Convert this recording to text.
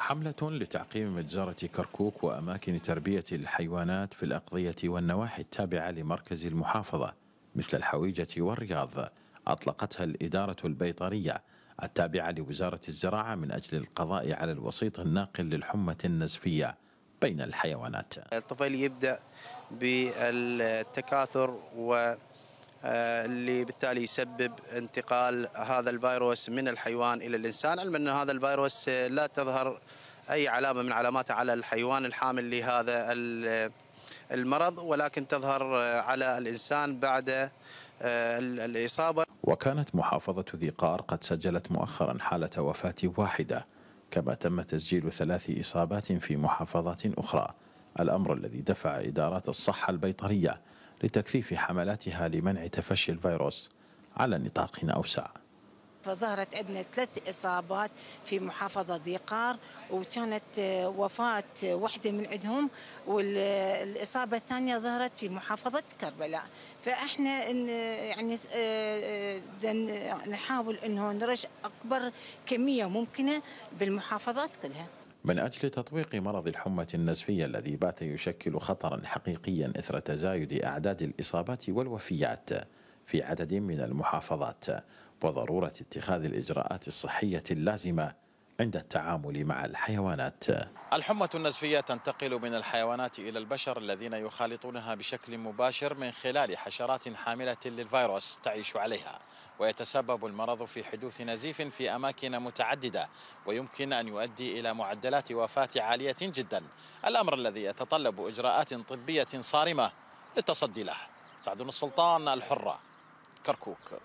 حملة لتعقيم مجزرة كركوك وأماكن تربية الحيوانات في الأقضية والنواحي التابعة لمركز المحافظة مثل الحويجة والرياض أطلقتها الإدارة البيطرية التابعة لوزارة الزراعة من أجل القضاء على الوسيط الناقل للحمة النزفية بين الحيوانات الطفل يبدأ بالتكاثر و آه، اللي بالتالي يسبب انتقال هذا الفيروس من الحيوان الى الانسان علما ان هذا الفيروس آه، لا تظهر اي علامه من علاماته على الحيوان الحامل لهذا المرض ولكن تظهر آه، على الانسان بعد الاصابه وكانت محافظه ذي قار قد سجلت مؤخرا حاله وفاه واحده كما تم تسجيل ثلاث اصابات في محافظات اخرى الامر الذي دفع ادارات الصحه البيطريه لتكثيف حملاتها لمنع تفشي الفيروس على نطاق أوسع فظهرت عندنا ثلاث إصابات في محافظة ذيقار وكانت آه، وفاة واحدة من عندهم والإصابة الثانية ظهرت في محافظة كربلاء فإحنا آه، يعني آه، نحاول أنه نرش أكبر كمية ممكنة بالمحافظات كلها من أجل تطويق مرض الحمى النزفية الذي بات يشكل خطرا حقيقيا إثر تزايد أعداد الإصابات والوفيات في عدد من المحافظات وضرورة اتخاذ الإجراءات الصحية اللازمة عند التعامل مع الحيوانات الحمى النزفية تنتقل من الحيوانات إلى البشر الذين يخالطونها بشكل مباشر من خلال حشرات حاملة للفيروس تعيش عليها ويتسبب المرض في حدوث نزيف في أماكن متعددة ويمكن أن يؤدي إلى معدلات وفاة عالية جدا الأمر الذي يتطلب إجراءات طبية صارمة للتصدي له سعد السلطان الحرة كركوك